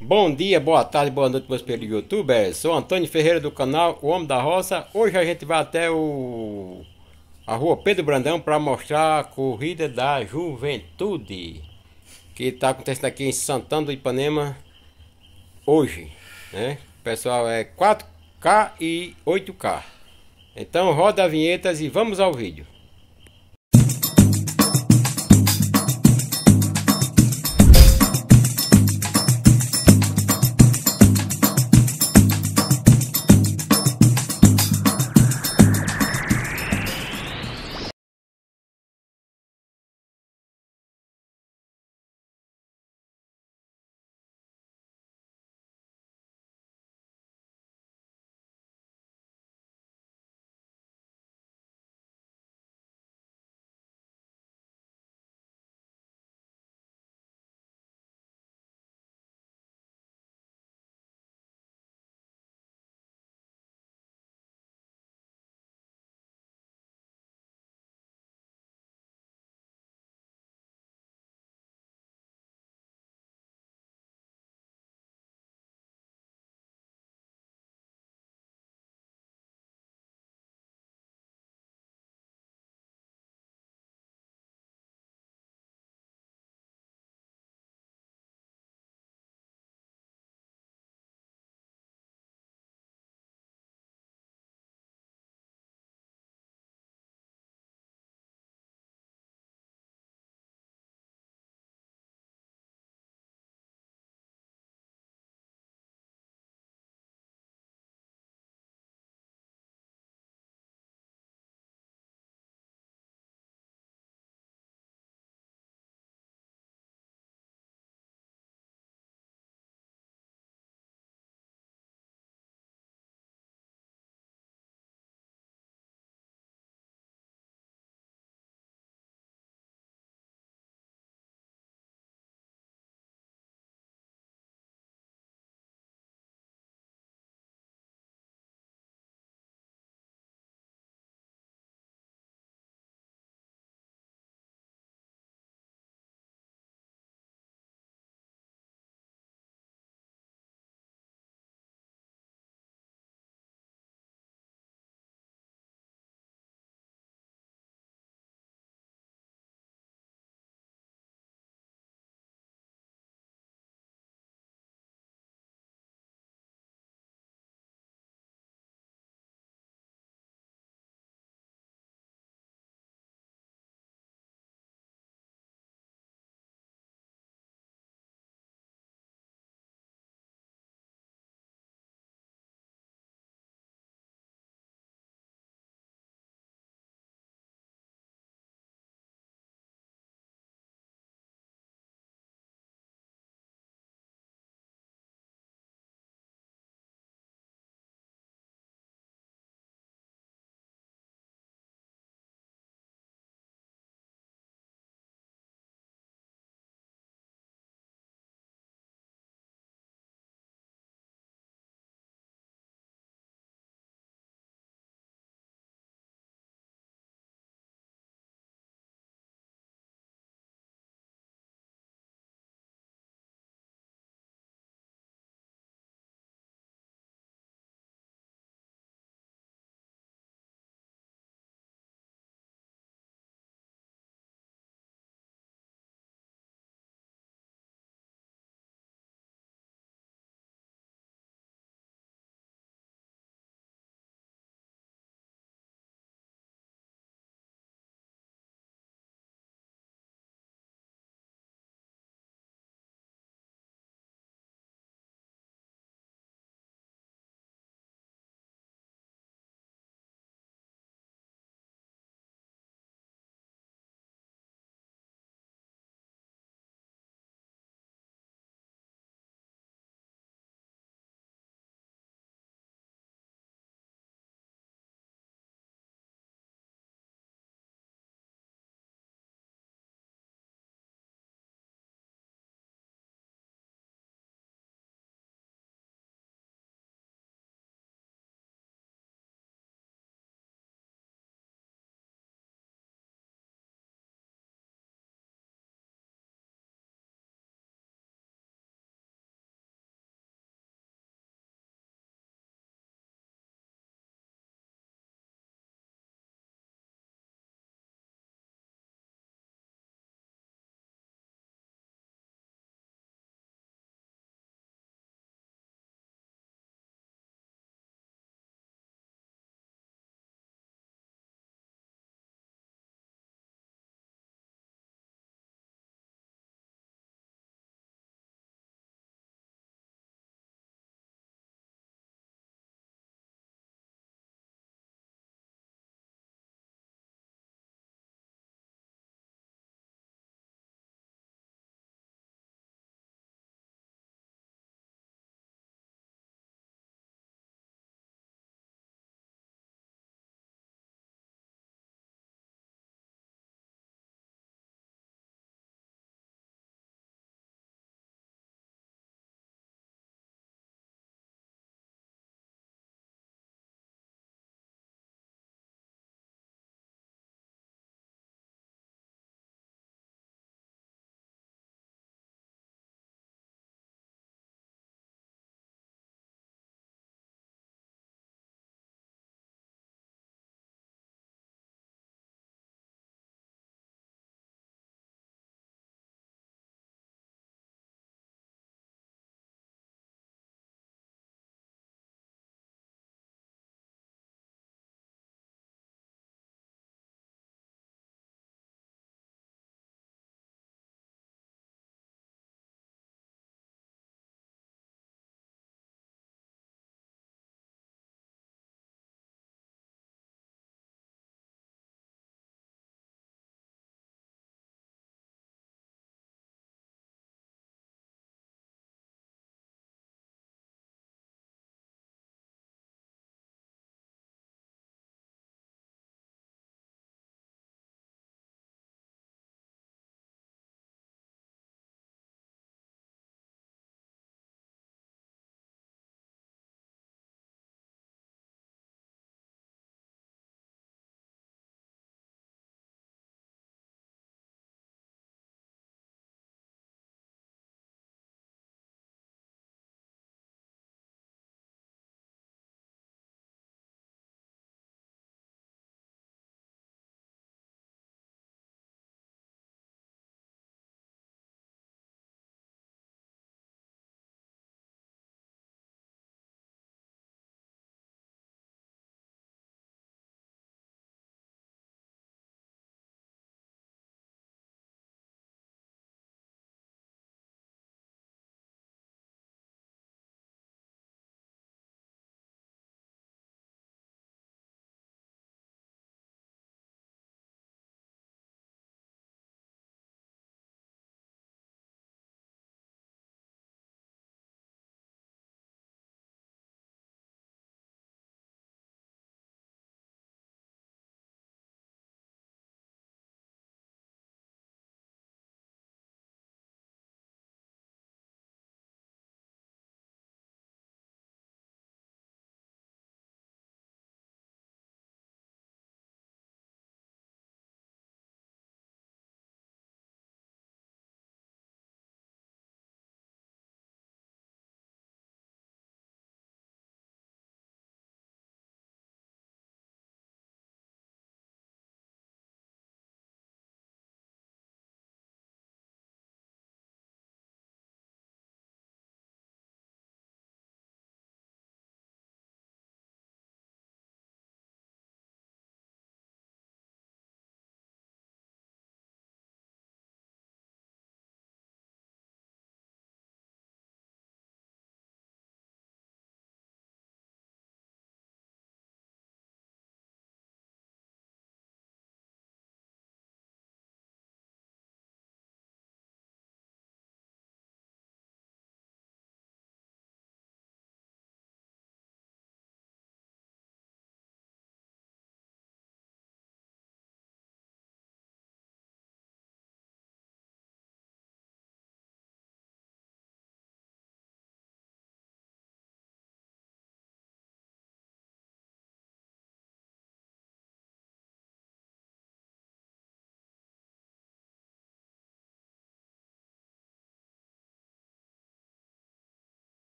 Bom dia, boa tarde, boa noite, meus queridos youtubers. Sou Antônio Ferreira do canal O Homem da Roça. Hoje a gente vai até o a rua Pedro Brandão para mostrar a corrida da juventude que está acontecendo aqui em Santana do Ipanema hoje, né? Pessoal, é 4K e 8K. Então roda a vinhetas e vamos ao vídeo.